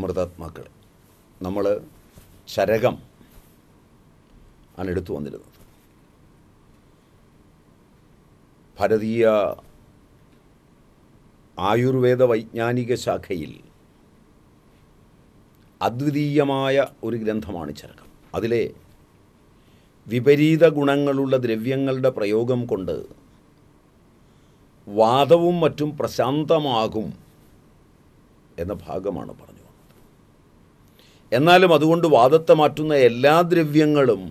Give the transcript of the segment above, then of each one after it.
അമൃതാത്മാക്കൾ നമ്മൾ ചരകം ആണ് എടുത്തു വന്നിരുന്നത് ഭാരതീയ ആയുർവേദ വൈജ്ഞാനിക ശാഖയിൽ അദ്വിതീയമായ ഒരു ഗ്രന്ഥമാണ് ചരകം അതിലെ വിപരീത ഗുണങ്ങളുള്ള ദ്രവ്യങ്ങളുടെ പ്രയോഗം കൊണ്ട് വാദവും മറ്റും പ്രശാന്തമാകും എന്ന ഭാഗമാണ് പറഞ്ഞത് എന്നാലും അതുകൊണ്ട് വാദത്തെ മാറ്റുന്ന എല്ലാ ദ്രവ്യങ്ങളും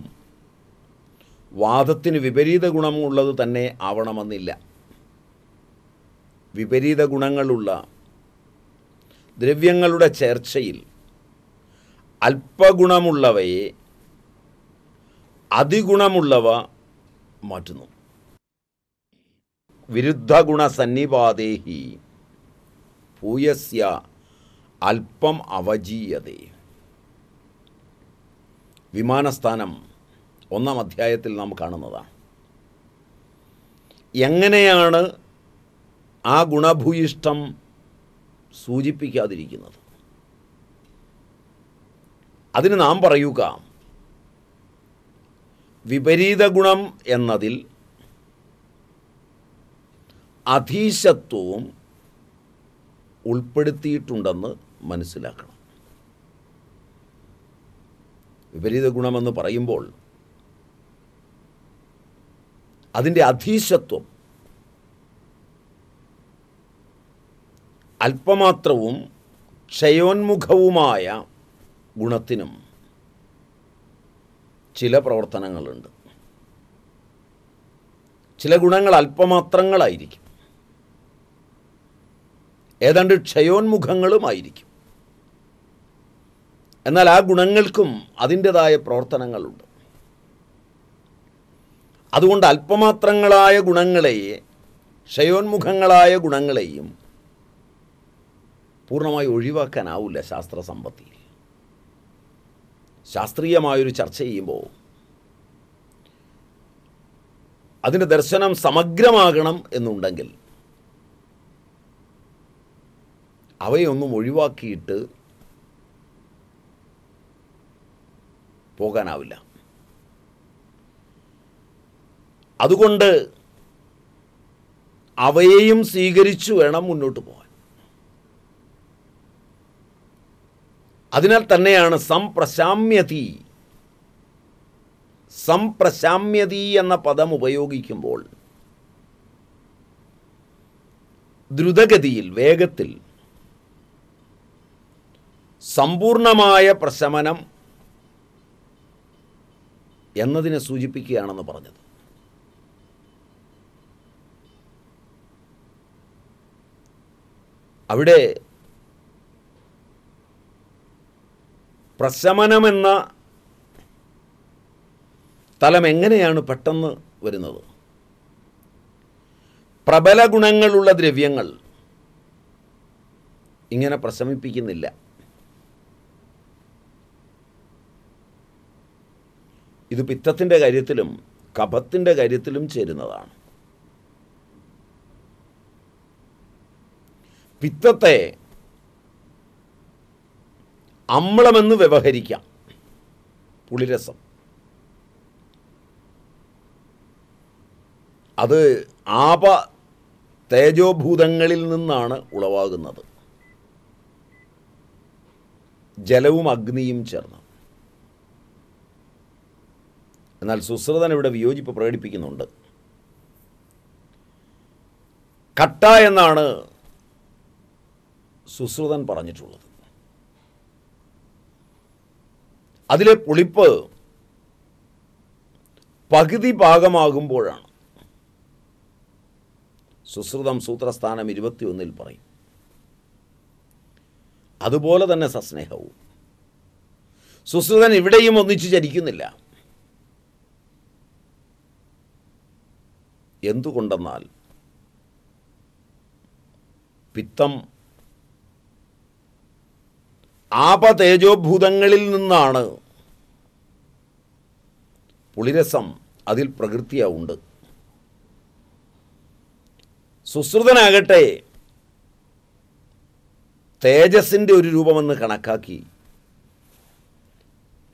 വാദത്തിന് വിപരീത ഗുണമുള്ളത് തന്നെ ആവണമെന്നില്ല വിപരീത ഗുണങ്ങളുള്ള ദ്രവ്യങ്ങളുടെ ചേർച്ചയിൽ അല്പഗുണമുള്ളവയെ അതിഗുണമുള്ളവ മാറ്റുന്നു വിരുദ്ധ ഗുണ സന്നിപാതേഹി ഭൂയസ്യ അല്പം അവജീയതേ വിമാനസ്ഥാനം ഒന്നാം അധ്യായത്തിൽ നാം കാണുന്നതാണ് എങ്ങനെയാണ് ആ ഗുണഭൂയിഷ്ടം സൂചിപ്പിക്കാതിരിക്കുന്നത് അതിന് നാം പറയുക വിപരീത ഗുണം എന്നതിൽ അധീശത്വവും ഉൾപ്പെടുത്തിയിട്ടുണ്ടെന്ന് മനസ്സിലാക്കണം വിപരീത ഗുണമെന്ന് പറയുമ്പോൾ അതിൻ്റെ അധീശത്വം അല്പമാത്രവും ക്ഷയോന്മുഖവുമായ ഗുണത്തിനും ചില പ്രവർത്തനങ്ങളുണ്ട് ചില ഗുണങ്ങൾ അല്പമാത്രങ്ങളായിരിക്കും ഏതാണ്ട് ക്ഷയോന്മുഖങ്ങളുമായിരിക്കും എന്നാൽ ആ ഗുണങ്ങൾക്കും അതിൻ്റെതായ പ്രവർത്തനങ്ങളുണ്ട് അതുകൊണ്ട് അല്പമാത്രങ്ങളായ ഗുണങ്ങളെ ക്ഷയോന്മുഖങ്ങളായ ഗുണങ്ങളെയും പൂർണ്ണമായി ഒഴിവാക്കാനാവില്ല ശാസ്ത്ര സമ്പത്തി ശാസ്ത്രീയമായൊരു ചർച്ച ചെയ്യുമ്പോൾ അതിൻ്റെ ദർശനം സമഗ്രമാകണം എന്നുണ്ടെങ്കിൽ അവയൊന്നും ഒഴിവാക്കിയിട്ട് പോകാനാവില്ല അതുകൊണ്ട് അവയെയും സ്വീകരിച്ചു വേണം മുന്നോട്ട് പോകാൻ അതിനാൽ തന്നെയാണ് സംപ്രശാമ്യതി സംപ്രശാമ്യതി എന്ന പദം ഉപയോഗിക്കുമ്പോൾ ദ്രുതഗതിയിൽ വേഗത്തിൽ സമ്പൂർണമായ പ്രശമനം എന്നതിനെ സൂചിപ്പിക്കുകയാണെന്ന് പറഞ്ഞത് അവിടെ പ്രശമനമെന്ന തലം എങ്ങനെയാണ് പെട്ടെന്ന് വരുന്നത് പ്രബല ഗുണങ്ങളുള്ള ദ്രവ്യങ്ങൾ ഇങ്ങനെ പ്രശമിപ്പിക്കുന്നില്ല ഇത് പിത്തത്തിൻ്റെ കാര്യത്തിലും കഫത്തിൻ്റെ കാര്യത്തിലും ചേരുന്നതാണ് പിത്തത്തെ അമ്ലമെന്ന് വ്യവഹരിക്കാം പുളിരസം അത് ആപ തേജോഭൂതങ്ങളിൽ നിന്നാണ് ഉളവാകുന്നത് ജലവും അഗ്നിയും ചേർന്ന് എന്നാൽ സുശ്രുതൻ ഇവിടെ വിയോജിപ്പ് പ്രകടിപ്പിക്കുന്നുണ്ട് കട്ട എന്നാണ് സുശ്രുതൻ പറഞ്ഞിട്ടുള്ളത് അതിലെ പുളിപ്പ് പകുതി ഭാഗമാകുമ്പോഴാണ് സുശ്രുതം സൂത്രസ്ഥാനം ഇരുപത്തിയൊന്നിൽ പറയും അതുപോലെ തന്നെ സസ്നേഹവും സുശ്രുതൻ ഇവിടെയും ഒന്നിച്ചു ചരിക്കുന്നില്ല എന്തുകൊണ്ടെന്നാൽ പിത്തം ആപതേജോഭൂതങ്ങളിൽ നിന്നാണ് പുളിരസം അതിൽ പ്രകൃതിയാവുണ്ട് സുശ്രുതനാകട്ടെ തേജസിൻ്റെ ഒരു രൂപമെന്ന് കണക്കാക്കി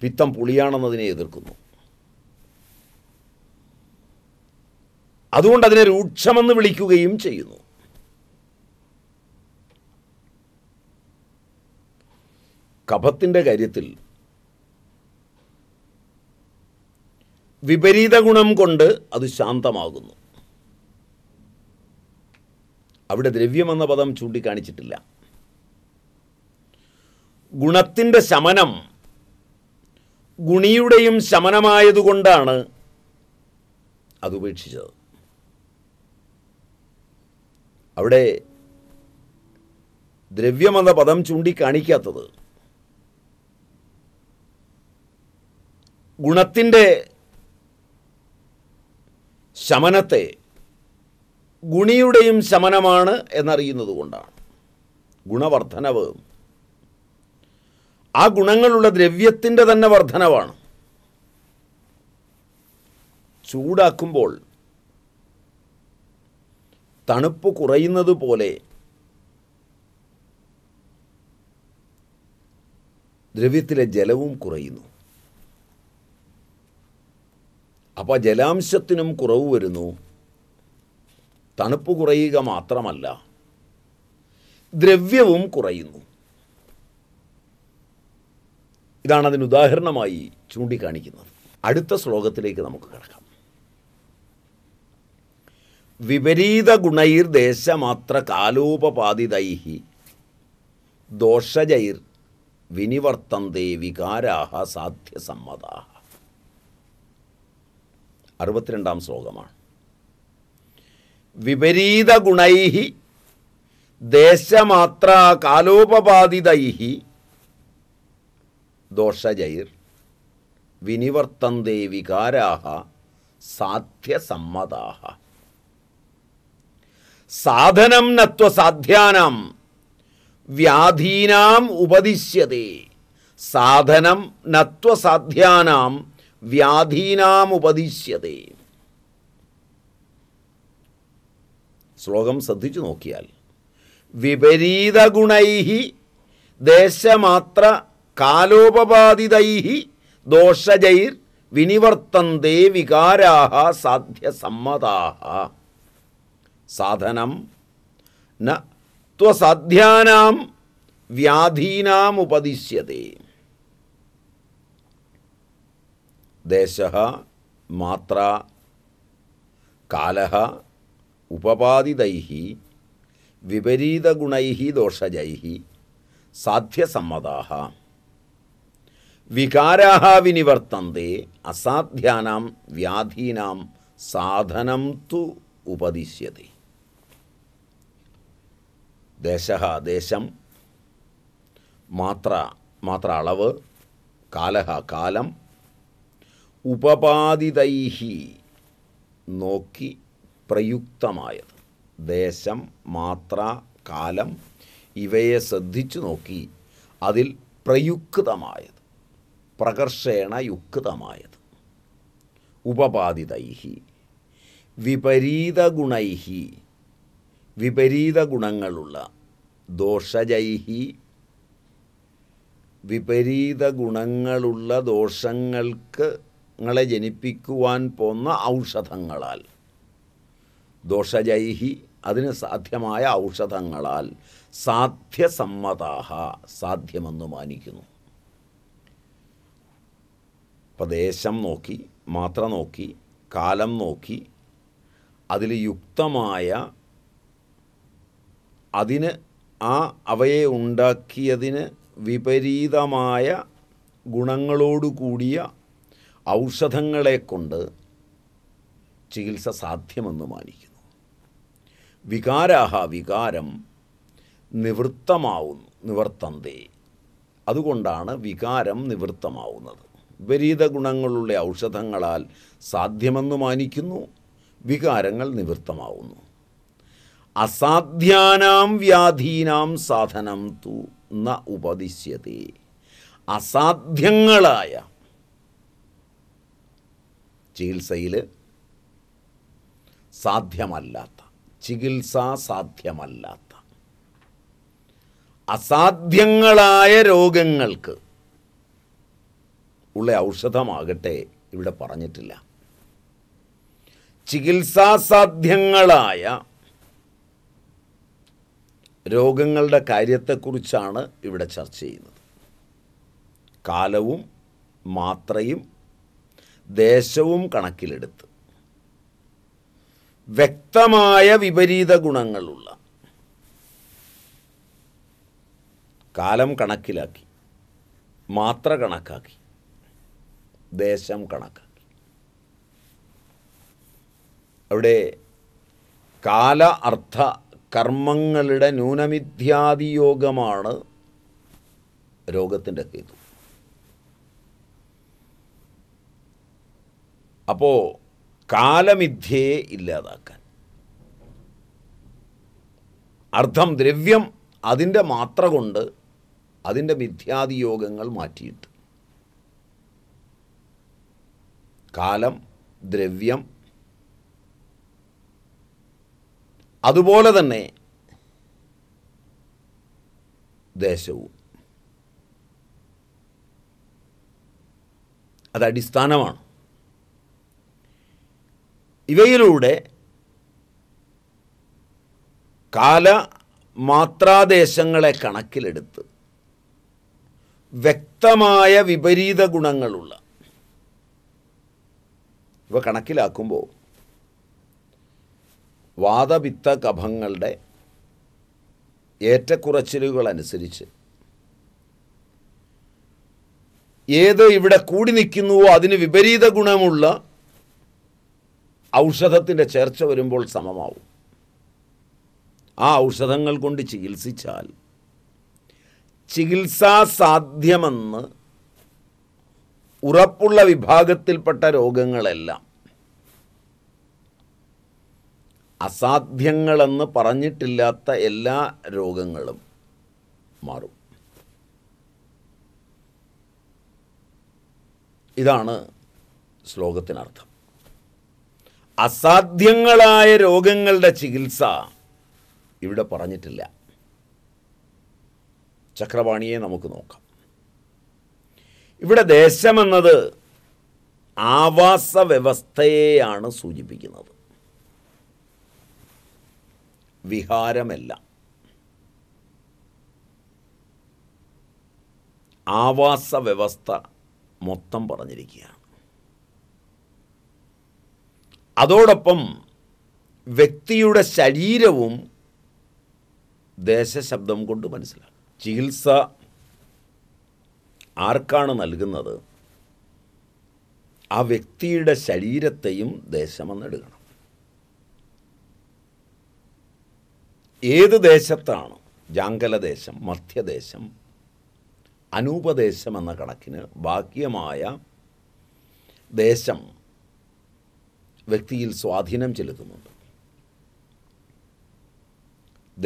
പിത്തം പുളിയാണെന്നതിനെ എതിർക്കുന്നു അതുകൊണ്ട് അതിനെ രൂക്ഷമെന്ന് വിളിക്കുകയും ചെയ്യുന്നു കഫത്തിൻ്റെ കാര്യത്തിൽ വിപരീത ഗുണം കൊണ്ട് അത് ശാന്തമാകുന്നു അവിടെ ദ്രവ്യമെന്ന പദം ചൂണ്ടിക്കാണിച്ചിട്ടില്ല ഗുണത്തിൻ്റെ ശമനം ഗുണിയുടെയും ശമനമായതുകൊണ്ടാണ് അത് ഉപേക്ഷിച്ചത് അവിടെ ദ്രവ്യമെന്ന പദം ചൂണ്ടിക്കാണിക്കാത്തത് ഗുണത്തിൻ്റെ ശമനത്തെ ഗുണിയുടെയും ശമനമാണ് എന്നറിയുന്നത് കൊണ്ടാണ് ഗുണവർദ്ധനവ് ആ ഗുണങ്ങളുള്ള ദ്രവ്യത്തിൻ്റെ തന്നെ വർധനവാണ് ചൂടാക്കുമ്പോൾ തണുപ്പ് കുറയുന്നത് പോലെ ദ്രവ്യത്തിലെ ജലവും കുറയുന്നു അപ്പോൾ ജലാംശത്തിനും കുറവ് വരുന്നു തണുപ്പ് കുറയുക മാത്രമല്ല ദ്രവ്യവും കുറയുന്നു ഇതാണ് അതിന് ഉദാഹരണമായി ചൂണ്ടിക്കാണിക്കുന്നത് അടുത്ത ശ്ലോകത്തിലേക്ക് നമുക്ക് കിടക്കാം വിപരീത ഗുണൈർ ദേശമാത്ര കാലോപപാതിതൈഃ ദോഷജൈർ വിനിവർത്തന്തേ വികാരാഹ സാധ്യസമ്മതാഹ അറുപത്തിരണ്ടാം ശ്ലോകമാണ് വിപരീത ഗുണൈഹി ദേശമാത്ര കാലോപപാതിതൈഹി ദോഷജൈർ വിനിവർത്തന്തേ വികാരാഹ സാധ്യസമ്മതാഹ സാധനം നത്വസാധ്യാനം വ്യാധീനാം ഉപദിശ്യതേ സാധനം നത്വസാധ്യാനാം വ്യാധീനാം ഉപദിശ്യതേ ശ്ലോകം ശ്രദ്ധിച്ചു നോക്കിയാൽ വിപരീത ഗുണൈഹി ദേശമാത്ര കാലോപപാദിതൈ ദോഷജൈർ വിനിവർത്തന്തേ വികാരാഹ സാധ്യസമ്മതാഹ సాధనం నత్వసాధ్యానాం వ్యాధీనాం ఉపదిశ్యతే దేశ మాత్ర కాల ఉపపాదితై విపరీతగుణై దోషజై సాధ్యసమ్మదా వికారా వినివర్తంతే అసాధ్యానాం వ్యాధీనాం సాధనం తు ఉపదిశ్యతే ദേശ ദേശം മാത്ര മാത്ര അളവ് കാലഹ കാലം ഉപപാദിതൈഹി നോക്കി പ്രയുക്തമായത് ദേശം മാത്ര കാലം ഇവയെ ശ്രദ്ധിച്ചു നോക്കി അതിൽ പ്രയുക്തമായത് പ്രകർഷേണ യുക്തമായത് ഉപപാദിതൈഹി വിപരീത ഗുണൈഹി വിപരീത ഗുണങ്ങളുള്ള ദോഷജൈഹി വിപരീത ഗുണങ്ങളുള്ള ദോഷങ്ങൾക്ക് ങ്ങളെ ജനിപ്പിക്കുവാൻ പോന്ന ഔഷധങ്ങളാൽ ദോഷജൈഹി അതിന് സാധ്യമായ ഔഷധങ്ങളാൽ സാധ്യസമ്മതാഹ സാധ്യമെന്ന് മാനിക്കുന്നു പ്രദേശം നോക്കി മാത്ര നോക്കി കാലം നോക്കി അതിൽ യുക്തമായ അതിന് ആ അവയെ ഉണ്ടാക്കിയതിന് വിപരീതമായ ഗുണങ്ങളോടു കൂടിയ ഔഷധങ്ങളെ കൊണ്ട് ചികിത്സ സാധ്യമെന്ന് മാനിക്കുന്നു വികാരാഹ വികാരം നിവൃത്തമാവുന്നു നിവർത്തന്തേ അതുകൊണ്ടാണ് വികാരം നിവൃത്തമാവുന്നത് വിപരീത ഗുണങ്ങളുള്ള ഔഷധങ്ങളാൽ സാധ്യമെന്ന് മാനിക്കുന്നു വികാരങ്ങൾ നിവൃത്തമാവുന്നു അസാധ്യാനാം വ്യാധീനാം സാധനം തു ന ഉപദിശ്യത്തെ അസാധ്യങ്ങളായ ചികിത്സയിൽ സാധ്യമല്ലാത്ത ചികിത്സ സാധ്യമല്ലാത്ത അസാധ്യങ്ങളായ രോഗങ്ങൾക്ക് ഉള്ള ഔഷധമാകട്ടെ ഇവിടെ പറഞ്ഞിട്ടില്ല ചികിത്സാസാധ്യങ്ങളായ രോഗങ്ങളുടെ കാര്യത്തെക്കുറിച്ചാണ് ഇവിടെ ചർച്ച ചെയ്യുന്നത് കാലവും മാത്രയും ദേശവും കണക്കിലെടുത്ത് വ്യക്തമായ വിപരീത ഗുണങ്ങളുള്ള കാലം കണക്കിലാക്കി മാത്ര കണക്കാക്കി ദേശം കണക്കാക്കി അവിടെ കാല അർത്ഥ കർമ്മങ്ങളുടെ ന്യൂനമിഥ്യാദിയോഗമാണ് രോഗത്തിൻ്റെ ഹേതു അപ്പോൾ കാലമിഥ്യയെ ഇല്ലാതാക്കാൻ അർത്ഥം ദ്രവ്യം അതിൻ്റെ മാത്ര കൊണ്ട് അതിൻ്റെ മിഥ്യാദിയോഗങ്ങൾ മാറ്റിയിട്ട് കാലം ദ്രവ്യം അതുപോലെ തന്നെ ദേശവും അടിസ്ഥാനമാണ് ഇവയിലൂടെ കാല മാത്രാദേശങ്ങളെ കണക്കിലെടുത്ത് വ്യക്തമായ വിപരീത ഗുണങ്ങളുള്ള ഇവ കണക്കിലാക്കുമ്പോൾ വാദപിത്ത കഭങ്ങളുടെ ഏറ്റക്കുറച്ചിലുകൾ അനുസരിച്ച് ഏത് ഇവിടെ കൂടി നിൽക്കുന്നുവോ അതിന് വിപരീത ഗുണമുള്ള ഔഷധത്തിൻ്റെ ചേർച്ച വരുമ്പോൾ സമമാവും ആ ഔഷധങ്ങൾ കൊണ്ട് ചികിത്സിച്ചാൽ ചികിത്സാ സാധ്യമെന്ന് ഉറപ്പുള്ള വിഭാഗത്തിൽപ്പെട്ട രോഗങ്ങളെല്ലാം അസാധ്യങ്ങളെന്ന് പറഞ്ഞിട്ടില്ലാത്ത എല്ലാ രോഗങ്ങളും മാറും ഇതാണ് ശ്ലോകത്തിനർത്ഥം അസാധ്യങ്ങളായ രോഗങ്ങളുടെ ചികിത്സ ഇവിടെ പറഞ്ഞിട്ടില്ല ചക്രവാണിയെ നമുക്ക് നോക്കാം ഇവിടെ ദേശമെന്നത് ആവാസ വ്യവസ്ഥയെയാണ് സൂചിപ്പിക്കുന്നത് വിഹാരമല്ല ആവാസ വ്യവസ്ഥ മൊത്തം പറഞ്ഞിരിക്കുകയാണ് അതോടൊപ്പം വ്യക്തിയുടെ ശരീരവും ദേശശബ്ദം കൊണ്ട് മനസ്സിലാക്കും ചികിത്സ ആർക്കാണ് നൽകുന്നത് ആ വ്യക്തിയുടെ ശരീരത്തെയും ദേശമെന്നെടുക്കണം ഏത് ദേശത്താണ് ജാങ്കലദേശം മധ്യദേശം അനൂപദേശം എന്ന കണക്കിന് ബാഹ്യമായ ദേശം വ്യക്തിയിൽ സ്വാധീനം ചെലുത്തുന്നുണ്ട്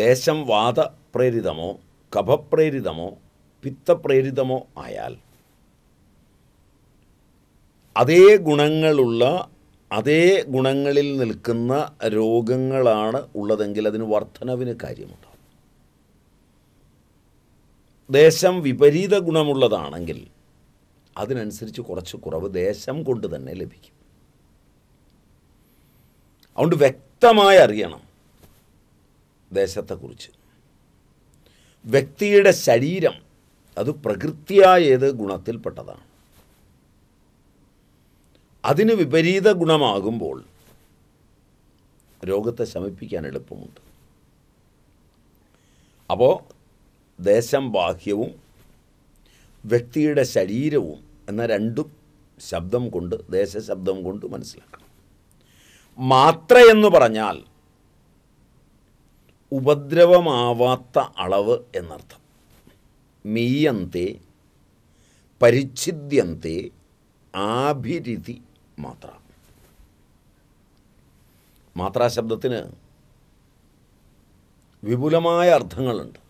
ദേശം വാദപ്രേരിതമോ കഭപ്രേരിതമോ പിത്തപ്രേരിതമോ ആയാൽ അതേ ഗുണങ്ങളുള്ള അതേ ഗുണങ്ങളിൽ നിൽക്കുന്ന രോഗങ്ങളാണ് ഉള്ളതെങ്കിൽ അതിന് വർധനവിന് കാര്യമുണ്ടാകും ദേശം വിപരീത ഗുണമുള്ളതാണെങ്കിൽ അതിനനുസരിച്ച് കുറച്ച് കുറവ് ദേശം കൊണ്ട് തന്നെ ലഭിക്കും അതുകൊണ്ട് വ്യക്തമായി അറിയണം ദേശത്തെക്കുറിച്ച് വ്യക്തിയുടെ ശരീരം അത് പ്രകൃതിയായ ഏത് ഗുണത്തിൽപ്പെട്ടതാണ് അതിന് വിപരീത ഗുണമാകുമ്പോൾ രോഗത്തെ ശമിപ്പിക്കാൻ എളുപ്പമുണ്ട് അപ്പോൾ ദേശം ബാഹ്യവും വ്യക്തിയുടെ ശരീരവും എന്ന രണ്ടും ശബ്ദം കൊണ്ട് ദേശശബ്ദം കൊണ്ട് മനസ്സിലാക്കണം മാത്ര എന്ന് പറഞ്ഞാൽ ഉപദ്രവമാവാത്ത അളവ് എന്നർത്ഥം മീയന്തേ പരിച്ഛിദ്യന്തേ ആഭിരിതി മാത്ര മാത്ര ശബ്ദത്തിന് വിപുലമായ അർത്ഥങ്ങളുണ്ട്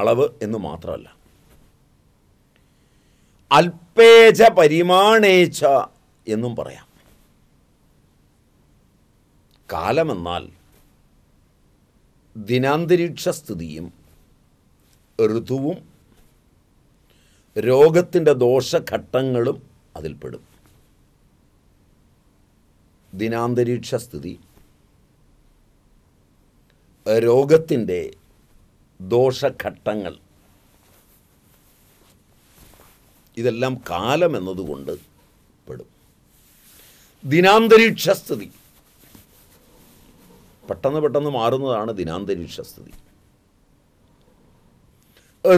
അളവ് എന്ന് മാത്രമല്ല അൽപേച പരിമാണേച്ച എന്നും പറയാം കാലമെന്നാൽ ദിനാന്തരീക്ഷ സ്ഥിതിയും ഋതുവും രോഗത്തിൻ്റെ ദോഷഘട്ടങ്ങളും അതിൽപ്പെടും ദിനാന്തരീക്ഷ സ്ഥിതി രോഗത്തിൻ്റെ ദോഷഘട്ടങ്ങൾ ഇതെല്ലാം കാലം എന്നതുകൊണ്ട് പെടും ദിനാന്തരീക്ഷ സ്ഥിതി പെട്ടെന്ന് പെട്ടെന്ന് മാറുന്നതാണ് ദിനാന്തരീക്ഷ സ്ഥിതി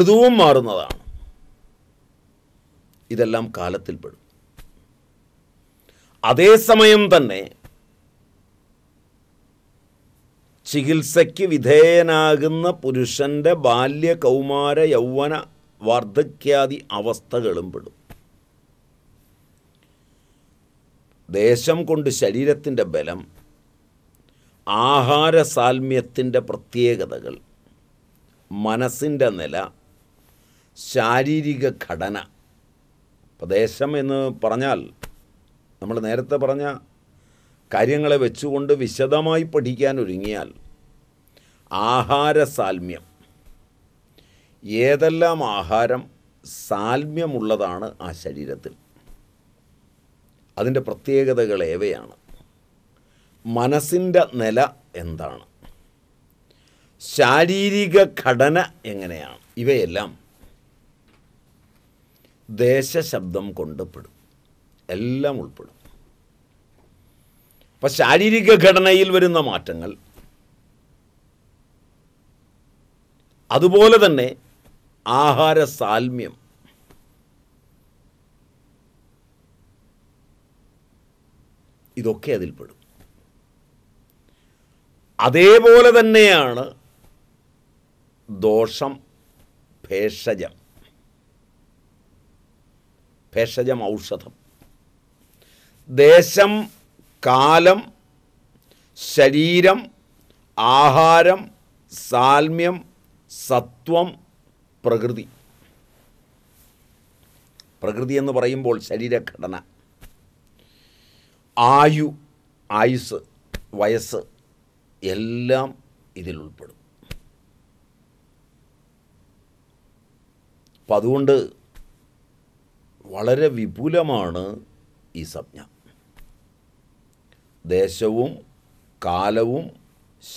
ഋതുവും മാറുന്നതാണ് ഇതെല്ലാം കാലത്തിൽപ്പെടും അതേസമയം തന്നെ ചികിത്സയ്ക്ക് വിധേയനാകുന്ന പുരുഷൻ്റെ ബാല്യ കൗമാര യൗവന വാർദ്ധക്യാദി അവസ്ഥകളും പെടും ദേശം കൊണ്ട് ശരീരത്തിൻ്റെ ബലം ആഹാര സാൽമ്യത്തിൻ്റെ പ്രത്യേകതകൾ മനസ്സിൻ്റെ നില ശാരീരിക ഘടന പ്രദേശം എന്ന് പറഞ്ഞാൽ നമ്മൾ നേരത്തെ പറഞ്ഞ കാര്യങ്ങളെ വെച്ചുകൊണ്ട് വിശദമായി പഠിക്കാൻ ഒരുങ്ങിയാൽ ആഹാര സാൽമ്യം ഏതെല്ലാം ആഹാരം സാൽമ്യമുള്ളതാണ് ആ ശരീരത്തിൽ അതിൻ്റെ പ്രത്യേകതകൾ ഏവയാണ് മനസ്സിൻ്റെ നില എന്താണ് ശാരീരിക ഘടന എങ്ങനെയാണ് ഇവയെല്ലാം ദേശശബ്ദം കൊണ്ടപ്പെടും എല്ലാം ഉൾപ്പെടും അപ്പം ശാരീരിക ഘടനയിൽ വരുന്ന മാറ്റങ്ങൾ അതുപോലെ തന്നെ ആഹാര സാൽമ്യം ഇതൊക്കെ അതിൽപ്പെടും അതേപോലെ തന്നെയാണ് ദോഷം ഭേഷജം ഭേഷജം ഔഷധം ദേശം കാലം ശരീരം ആഹാരം സാൽമ്യം സത്വം പ്രകൃതി പ്രകൃതി എന്ന് പറയുമ്പോൾ ശരീരഘടന ആയു ആയുസ് വയസ്സ് എല്ലാം ഇതിലുൾപ്പെടും അപ്പം അതുകൊണ്ട് വളരെ വിപുലമാണ് ഈ സംജ്ഞ ദേശവും കാലവും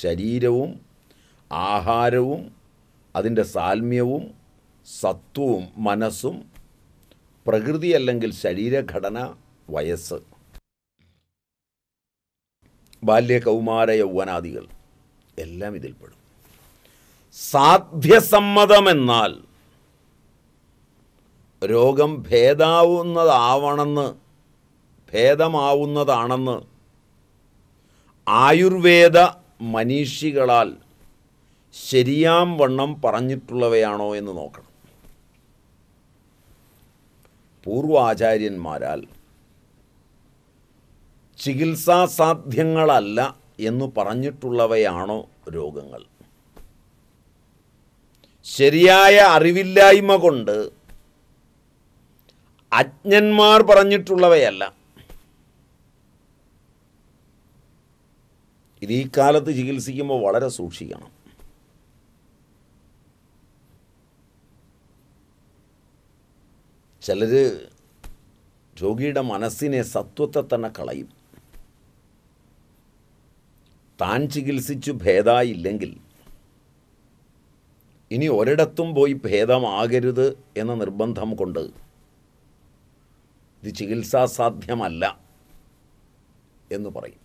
ശരീരവും ആഹാരവും അതിൻ്റെ സാൽമ്യവും സത്വവും മനസ്സും പ്രകൃതി അല്ലെങ്കിൽ ശരീരഘടന വയസ്സ് ബാല്യ കൗമാര യൗവനാദികൾ എല്ലാം ഇതിൽപ്പെടും സാധ്യസമ്മതമെന്നാൽ രോഗം ഭേദാവുന്നതാവണമെന്ന് ഭേദമാവുന്നതാണെന്ന് ആയുർവേദ മനീഷികളാൽ ശരിയാം വണ്ണം പറഞ്ഞിട്ടുള്ളവയാണോ എന്ന് നോക്കണം പൂർവാചാര്യന്മാരാൽ സാധ്യങ്ങളല്ല എന്ന് പറഞ്ഞിട്ടുള്ളവയാണോ രോഗങ്ങൾ ശരിയായ അറിവില്ലായ്മ കൊണ്ട് അജ്ഞന്മാർ പറഞ്ഞിട്ടുള്ളവയല്ല ഇത് ഈ കാലത്ത് ചികിത്സിക്കുമ്പോൾ വളരെ സൂക്ഷിക്കണം ചിലർ രോഗിയുടെ മനസ്സിനെ സത്വത്തെ തന്നെ കളയും താൻ ചികിത്സിച്ചു ഭേദമായില്ലെങ്കിൽ ഇനി ഒരിടത്തും പോയി ഭേദമാകരുത് എന്ന നിർബന്ധം കൊണ്ട് ഇത് ചികിത്സാ സാധ്യമല്ല എന്ന് പറയും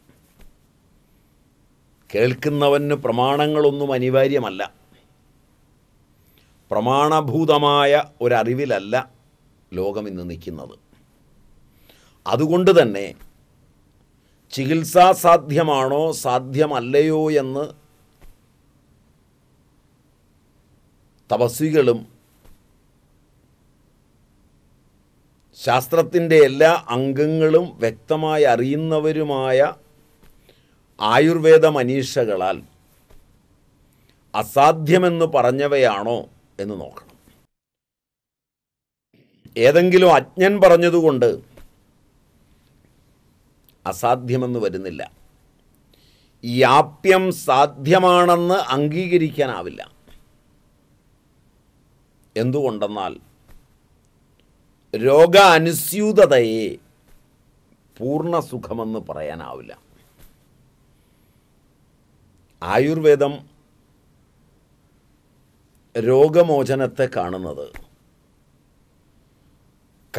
കേൾക്കുന്നവന് പ്രമാണങ്ങളൊന്നും അനിവാര്യമല്ല പ്രമാണഭൂതമായ ഒരറിവിലല്ല ലോകം ഇന്ന് നിൽക്കുന്നത് അതുകൊണ്ട് തന്നെ ചികിത്സാ സാധ്യമാണോ സാധ്യമല്ലയോ എന്ന് തപസ്വികളും ശാസ്ത്രത്തിൻ്റെ എല്ലാ അംഗങ്ങളും വ്യക്തമായി അറിയുന്നവരുമായ ആയുർവേദ മനീഷകളാൽ അസാധ്യമെന്ന് പറഞ്ഞവയാണോ എന്ന് നോക്കണം ഏതെങ്കിലും അജ്ഞൻ പറഞ്ഞതുകൊണ്ട് അസാധ്യമെന്ന് വരുന്നില്ല യാപ്യം സാധ്യമാണെന്ന് അംഗീകരിക്കാനാവില്ല എന്തുകൊണ്ടെന്നാൽ രോഗാനുസ്യൂതതയെ പൂർണ്ണ സുഖമെന്ന് പറയാനാവില്ല ആയുർവേദം രോഗമോചനത്തെ കാണുന്നത്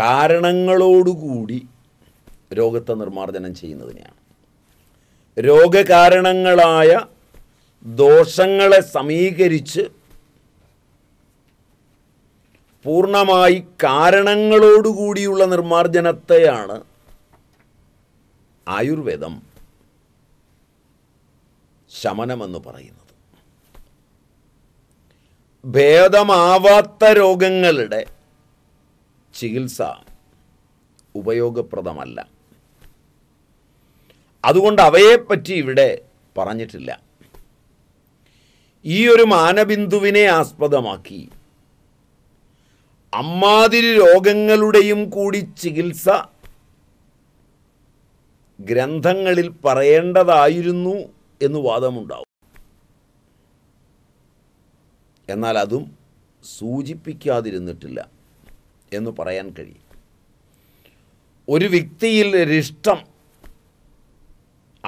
കാരണങ്ങളോടുകൂടി രോഗത്തെ നിർമ്മാർജ്ജനം ചെയ്യുന്നതിനെയാണ് രോഗകാരണങ്ങളായ ദോഷങ്ങളെ സമീകരിച്ച് പൂർണ്ണമായി കാരണങ്ങളോടുകൂടിയുള്ള നിർമ്മാർജ്ജനത്തെയാണ് ആയുർവേദം ശമനമെന്ന് പറയുന്നത് ഭേദമാവാത്ത രോഗങ്ങളുടെ ചികിത്സ ഉപയോഗപ്രദമല്ല അതുകൊണ്ട് അവയെപ്പറ്റി ഇവിടെ പറഞ്ഞിട്ടില്ല ഈ ഒരു മാനബിന്ദുവിനെ ആസ്പദമാക്കി അമ്മാതിരി രോഗങ്ങളുടെയും കൂടി ചികിത്സ ഗ്രന്ഥങ്ങളിൽ പറയേണ്ടതായിരുന്നു എന്ന് വാദമുണ്ടാവും എന്നാൽ അതും സൂചിപ്പിക്കാതിരുന്നിട്ടില്ല എന്ന് പറയാൻ കഴിയും ഒരു വ്യക്തിയിൽ രിഷ്ടം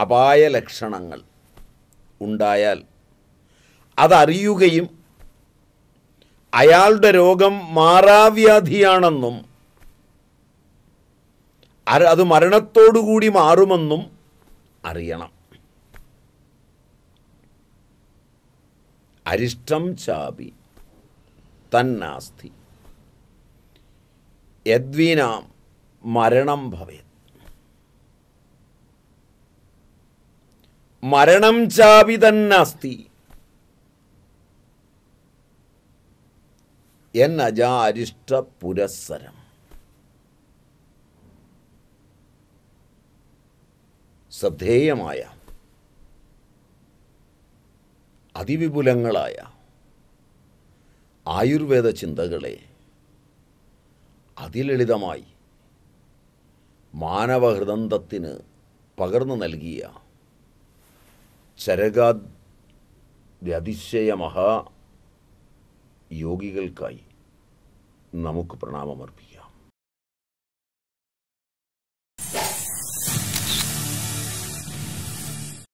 അപായ ലക്ഷണങ്ങൾ ഉണ്ടായാൽ അതറിയുകയും അയാളുടെ രോഗം മാറാവ്യാധിയാണെന്നും അത് മരണത്തോടുകൂടി മാറുമെന്നും അറിയണം അരിഷ്ടം ചാപി തന്നാസ്തി യദ്വീനാം മരണം ഭവേത് മരണം ചാപി തന്നാസ്തി എൻ അജാരിഷ്ട പുരസ്സരം ശ്രദ്ധേയമായ അതിവിപുലങ്ങളായ ആയുർവേദ ചിന്തകളെ അതിലളിതമായി മാനവഹൃദന്തത്തിന് പകർന്നു നൽകിയ ചരകാതിശയ മഹാ യോഗികൾക്കായി നമുക്ക് പ്രണാമമർപ്പിക്കാം